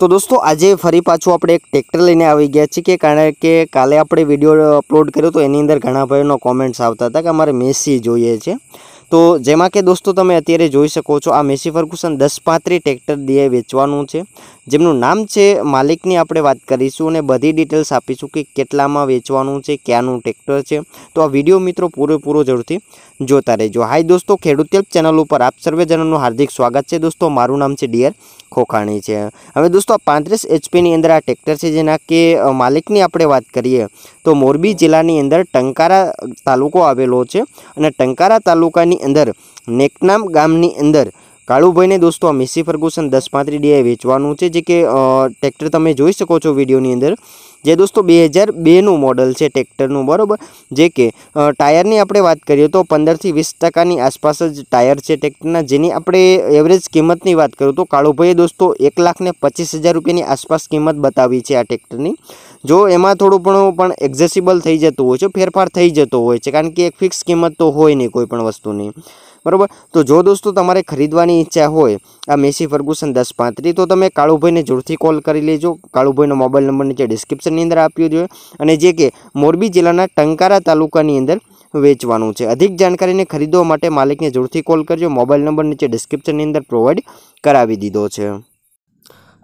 તો દોસ્તો આજે ફરી પાછું આપણે એક ટ્રેક્ટર લઈને આવી ગયા છીએ કે કારણ કે કાલે આપણે વિડીયો અપલોડ કર્યો તો એની અંદર ઘણા ભાઈનો કોમેન્ટ્સ આવતા હતા કે અમારે મેસી જોઈએ છે તો જેમાં કે દોસ્તો તમે અત્યારે જોઈ શકો છો આ મેસી ફર્ગુસન દસ પાંત્રી ટ્રેક્ટર દીએ વેચવાનું છે જેમનું નામ છે માલિકની આપણે વાત કરીશું અને બધી ડિટેલ્સ આપીશું કે કેટલામાં વેચવાનું છે ક્યાંનું ટ્રેક્ટર છે તો આ વિડીયો મિત્રો પૂરેપૂરો જરૂરથી જોતા રહેજો હાય દોસ્તો ખેડૂત હેલ્પ ચેનલ ઉપર આપ સર્વેજનોનું હાર્દિક સ્વાગત છે દોસ્તો મારું નામ છે ડિયર ખોખાણી છે હવે દોસ્તો આ પાંત્રીસ એચપીની અંદર આ ટ્રેક્ટર છે જેના કે માલિકની આપણે વાત કરીએ તો મોરબી જિલ્લાની અંદર ટંકારા તાલુકો આવેલો છે અને ટંકારા તાલુકાની ગામની અંદર નેકનામ ગામની અંદર કાળુભાઈને દોસ્તો આ મેસી ફર્ગુસન દસ પાંત્રી ડીઆઈ વેચવાનું છે જે કે ટ્રેક્ટર તમે જોઈ શકો છો વિડીયોની અંદર જે દોસ્તો બે હજાર બેનું મોડલ છે ટ્રેક્ટરનું બરાબર જે કે ટાયરની આપણે વાત કરીએ તો પંદરથી વીસ ટકાની આસપાસ જ ટાયર છે ટ્રેક્ટરના જેની આપણે એવરેજ કિંમતની વાત કરું તો કાળુભાઈએ દોસ્તો એક લાખને પચીસ હજાર રૂપિયાની આસપાસ કિંમત બતાવી છે આ ટ્રેક્ટરની જો એમાં થોડું ઘણું પણ એક્ઝેસિબલ થઈ જતું હોય છે ફેરફાર થઈ જતો હોય છે કારણ કે એક ફિક્સ કિંમત તો હોય નહીં કોઈ પણ વસ્તુની બરાબર તો જો દોસ્તો તમારે ખરીદવાની ઈચ્છા હોય આ મેસી ફર્ગુસન દસ પાંત્રી તો તમે કાળુભાઈને જોરથી કોલ કરી લેજો કાળુભાઈનો મોબાઈલ નંબર નીચે ડિસ્ક્રિપ્શનની અંદર આપ્યો જોઈએ અને જે કે મોરબી જિલ્લાના ટંકારા તાલુકાની અંદર વેચવાનું છે અધિક જાણકારીને ખરીદવા માટે માલિકને જોરથી કોલ કરજો મોબાઈલ નંબર નીચે ડિસ્ક્રિપ્શનની અંદર પ્રોવાઈડ કરાવી દીધો છે